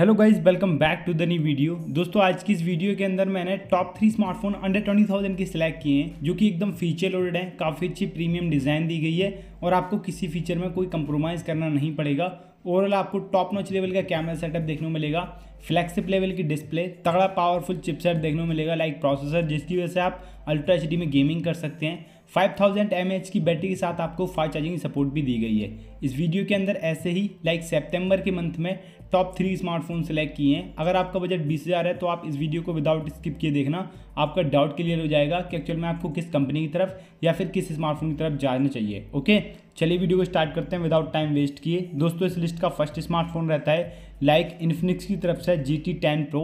hello guys welcome back to the नी video दोस्तों आज की इस वीडियो के अंदर मैंने top three smartphone under twenty thousand के सिलेक्ट किए हैं जो कि एकदम फीचर लोडेड है काफ़ी अच्छी प्रीमियम डिज़ाइन दी गई है और आपको किसी फीचर में कोई कंप्रोमाइज़ करना नहीं पड़ेगा ओवरऑल आपको टॉप नॉच लेवल का कैमरा सेटअप देखने को मिलेगा फ्लैक्सिप लेवल की डिस्प्ले तगड़ा पावरफुल चिपसेट देखने को मिलेगा लाइक प्रोसेसर जिसकी वजह से आप अल्ट्रा एच में गेमिंग कर सकते हैं 5000 थाउजेंड की बैटरी के साथ आपको फास्ट चार्जिंग सपोर्ट भी दी गई है इस वीडियो के अंदर ऐसे ही लाइक सितंबर के मंथ में टॉप थ्री स्मार्टफोन सेलेक्ट किए हैं अगर आपका बजट हज़ार है तो आप इस वीडियो को विदाउट स्किप किए देखना आपका डाउट क्लियर हो जाएगा कि एक्चुअल में आपको किस कंपनी की तरफ या फिर किस स्मार्टफोन की तरफ जाना चाहिए ओके चलिए वीडियो को स्टार्ट करते हैं विदाउट टाइम वेस्ट किए दोस्तों इस लिस्ट का फर्स्ट स्मार्टफोन रहता है लाइक इन्फिनिक्स की तरफ से जी टी टेन प्रो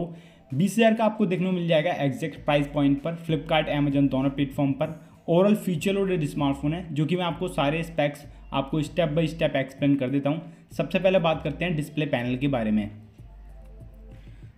बीस हज़ार का आपको देखने को मिल जाएगा एग्जैक्ट प्राइस पॉइंट पर फ्लिपकार्ट एमेजन दोनों प्लेटफॉर्म पर ओवरऑल फीचर लोडेड स्मार्टफोन है जो कि मैं आपको सारे स्पैक्स आपको स्टेप बाई स्टेप एक्सप्लेन कर देता हूँ सबसे पहले बात करते हैं डिस्प्ले पैनल के बारे में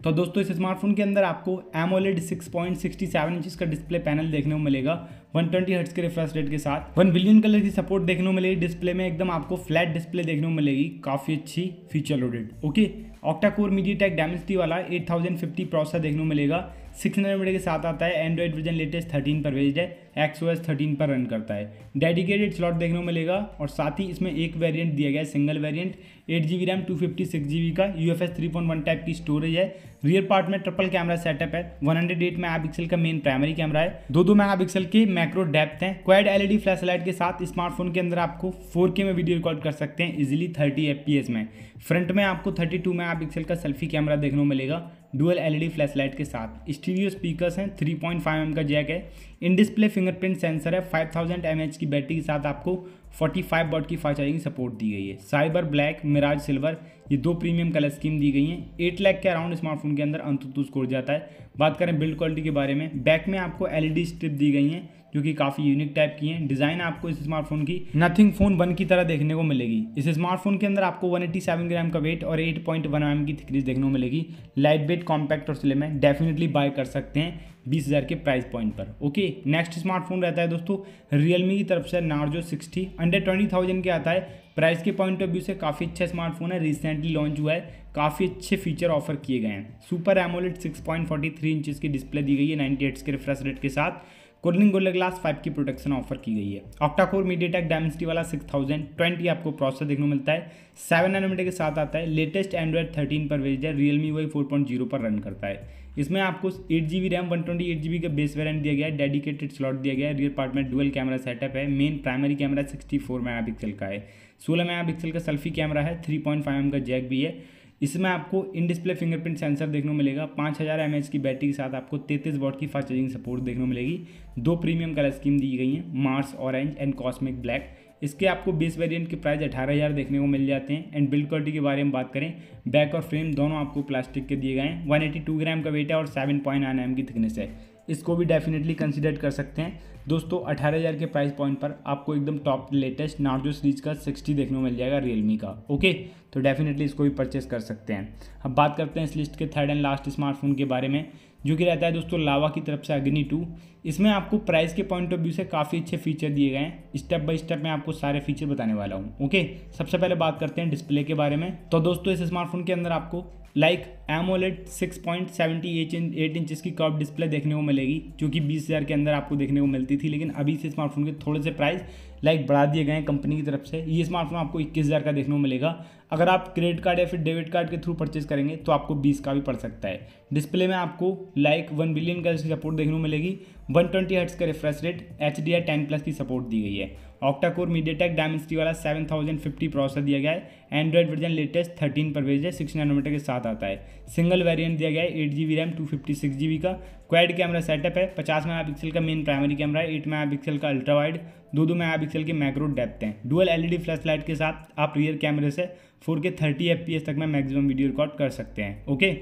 तो दोस्तों इस स्मार्टफोन के अंदर आपको ओलेड 6.67 पॉइंट का डिस्प्ले पैनल देखने को मिलेगा 120 ट्वेंटी हर्ट्स के रिफ्रेश रेट के साथ 1 बिलियन कलर की सपोर्ट देखने को मिलेगी डिस्प्ले में एकदम आपको फ्लैट डिस्प्ले देखने को मिलेगी काफ़ी अच्छी feature loaded okay octa core MediaTek Dimensity वाला 8050 प्रोसेसर देखने को मिलेगा सिक्स हंड्रेड के साथ आता है एंड्रॉइड वर्जन लेटेस्ट थर्टीन पर भेज है एस थर्टीन पर रन करता है डेडिकेटेड स्लॉट देखने को मिलेगा और साथ ही इसमें एक वेरिएंट दिया गया है single variant eight G B RAM two fifty six G B का U F S three point one type की स्टोरेज है रियर पार्ट में ट्रिपल कैमरा सेटअप है 108 पिक्सल का मेन प्राइमरी कैमरा है दो दो मेगा पिक्सल की मैक्रो डेप्थ है क्वाइड एलईडी फ्लैशलाइट के साथ स्मार्टफोन के अंदर आपको 4K में वीडियो रिकॉर्ड कर सकते हैं इजिली 30 fps में फ्रंट में आपको 32 पिक्सल का सेल्फी कैमरा देखने को मिलेगा डुअल एलईडी लाइट के साथ स्टीरियो स्पीकर्स हैं 3.5 एम का जैक है इन डिस्प्ले फिंगरप्रिंट सेंसर है 5000 mAh की बैटरी के साथ आपको 45 बॉट की फास्ट चार्जिंग सपोर्ट दी गई है साइबर ब्लैक मिराज सिल्वर ये दो प्रीमियम कलर स्कीम दी गई हैं 8 लाख के अराउंड स्मार्टफोन के अंदर अंतुतु स्कोर जाता है बात करें बिल्ड क्वालिटी के बारे में बैक में आपको एलईडी स्ट्रिप e दी गई हैं जो कि काफ़ी यूनिक टाइप की हैं डिज़ाइन आपको इस स्मार्टफोन की नथिंग फोन वन की तरह देखने को मिलेगी इस स्मार्टफोन के अंदर आपको 187 ग्राम का वेट और 8.1 पॉइंट mm की थिकनेस देखने को मिलेगी लाइट वेट कॉम्पैक्ट और स्लिम है डेफिनेटली बाय कर सकते हैं बीस हज़ार के प्राइस पॉइंट पर ओके नेक्स्ट स्मार्टफोन रहता है दोस्तों रियलमी की तरफ से Narzo sixty under twenty thousand के आता है प्राइस के पॉइंट ऑफ व्यू से काफ़ी अच्छा स्मार्टफोन है रिसेंटली लॉन्च हुआ है काफ़ी अच्छे फीचर ऑफर किए गए हैं सुपर एमोलेट 6.43 पॉइंट की डिस्प्ले दी गई है 98 के रिफ्रेश रेट के साथ कोलिंग गोल्ड ग्लास फाइव की प्रोटेक्शन ऑफर की गई है ऑक्टाकोर मीडियाटेक डायमेंसिटी वाला सिक्स थाउजेंड ट्वेंटी आपको प्रोसेसर देखने को मिलता है सेवन एनोमीटर के साथ आता है लेटेस्ट एंड्रॉइड थर्टीन पर भेज है Realme UI four point zero पर रन करता है इसमें आपको eight G B RAM one twenty eight G B का बेस वेरेंट दिया गया है डेडिकेटेड स्लॉट दिया गया है रियर पार्ट में डुअल कैमरा सेटअप है main primary camera sixty four mega pixel का है सोलह मेगा पिक्सल का सेल्फी कैमरा है थ्री पॉइंट फाइव एम का जैक भी है इसमें आपको इन डिस्प्ले फिंगरप्रिंट सेंसर देखने को मिलेगा पाँच हज़ार एम की बैटरी के साथ आपको तैतीस वॉट की फास्ट चार्जिंग सपोर्ट देखने को मिलेगी दो प्रीमियम कलर स्कीम दी गई हैं Mars orange and cosmic black इसके आपको बेस वेरिएंट के प्राइस अठारह हज़ार देखने को मिल जाते हैं एंड बिल्ड क्वालिटी के बारे में बात करें बैक और फ्रेम दोनों आपको प्लास्टिक के दिए गए हैं वन ग्राम का वेट है और सेवन पॉइंट एम की थिकनेस है इसको भी डेफिनेटली कंसिडर कर सकते हैं दोस्तों हज़ार के प्राइस पॉइंट पर आपको एकदम टॉप लेटेस्ट नार्जो सीरीज का सिक्सटी देखने को मिल जाएगा रियलमी का ओके तो डेफिनेटली इसको भी परचेस कर सकते हैं अब बात करते हैं इस लिस्ट के थर्ड एंड लास्ट स्मार्टफोन के बारे में जो कि रहता है दोस्तों लावा की तरफ से अग्नि टू इसमें आपको प्राइस के पॉइंट ऑफ व्यू से काफ़ी अच्छे फीचर दिए गए हैं स्टेप बाय स्टेप मैं आपको सारे फीचर बताने वाला हूँ ओके सबसे पहले बात करते हैं डिस्प्ले के बारे में तो दोस्तों इस स्मार्टफोन के अंदर आपको like AMOLED 6.78 inch eight inch इसकी कर्व डिस्प्ले देखने को मिलेगी जो कि बीस हज़ार के अंदर आपको देखने को मिलती थी लेकिन अभी से स्मार्टफोन के थोड़े से प्राइस लाइक बढ़ा दिए गए हैं कंपनी की तरफ से ये स्मार्टफोन आपको इक्कीस हज़ार का देखने को मिलेगा अगर आप क्रेडिट कार्ड या फिर डेबिट कार्ड के थ्रू परचेज करेंगे तो आपको बीस का भी पड़ सकता है डिस्प्ले में आपको लाइक वन बिलियन का सपोर्ट देखने को मिलेगी वन ट्वेंटी हर्ट्स का refresh rate H D R ten plus की सपोर्ट दी गई है ऑक्टा कोर टेक डायमेंसिटी वाला सेवन थाउजेंड फिफ्टी प्रोसेसर दिया गया है एंड्रॉइड वर्जन लेटेस्ट थर्टीन पर भेज है सिक्स नाइनोमीटर के साथ आता है सिंगल वेरिएंट दिया गया है eight G B RAM two fifty six G B का क्वाइड कैमरा सेटअप है पचास मेगा पिक्सल का मेन प्राइमरी कैमरा है एट मेगा पिक्सल का अल्ट्रा वाइड दो दो मेगा पिक्सल के मैक्रो डेप्थ हैं डुअल एलईडी फ्लैश लाइट के साथ आप रियर कैमरे से फोर के थर्टी एफ पी एस तक में मैक्सिमम वीडियो रिकॉर्ड कर सकते हैं ओके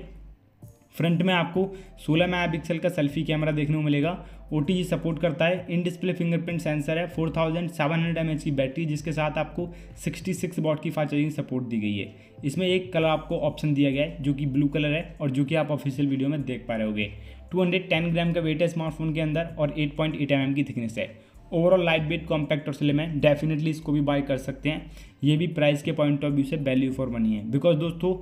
फ्रंट में आपको सोलह मेगा पिक्सल का सेल्फी कैमरा देखने को मिलेगा ओ सपोर्ट करता है इन डिस्प्ले फिंगरप्रिंट सेंसर है 4700 थाउजेंड की बैटरी जिसके साथ आपको 66 सिक्स वॉट की फास्ट चार्जिंग सपोर्ट दी गई है इसमें एक कलर आपको ऑप्शन दिया गया है जो कि ब्लू कलर है और जो कि आप ऑफिशियल वीडियो में देख पा रहे होगे 210 ग्राम का वेट है स्मार्टफोन के अंदर और 8.8 पॉइंट mm की थिकनेस है ओवरऑल लाइट वेट कॉम्पैक्ट और स्लिम है डेफिनेटली इसको भी बाय कर सकते हैं ये भी प्राइस के पॉइंट ऑफ व्यू से वैल्यू फॉर मनी है बिकॉज दोस्तों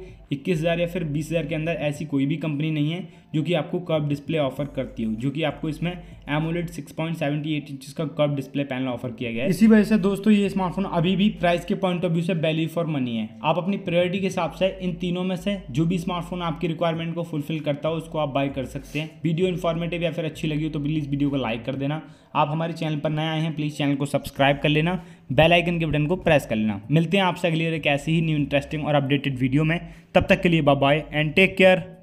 हज़ार या फिर हज़ार के अंदर ऐसी कोई भी कंपनी नहीं है जो कि आपको कर्व डिस्प्ले ऑफर करती हो जो कि आपको इसमें एमोलेट एट इंच का कर्व डिस्प्ले पैनल ऑफर किया गया है इसी वजह से दोस्तों ये स्मार्टफोन अभी भी प्राइस के पॉइंट ऑफ व्यू से वैल्यू फॉर मनी है आप अपनी प्रायोरिटी के हिसाब से इन तीनों में से जो भी स्मार्टफोन आपकी रिक्वायरमेंट को फुलफिल करता हो उसको आप बाय कर सकते हैं वीडियो इन्फॉर्मेटिव या फिर अच्छी लगी हो तो प्लीज़ वीडियो को लाइक कर देना आप हमारे चैनल पर नए आए हैं प्लीज़ चैनल को सब्सक्राइब कर लेना बेल आइकन के बटन को प्रेस कर लेना मिलते हैं आपसे अगली एक ऐसी ही न्यू इंटरेस्टिंग और अपडेटेड वीडियो में तब तक के लिए bye bye and take care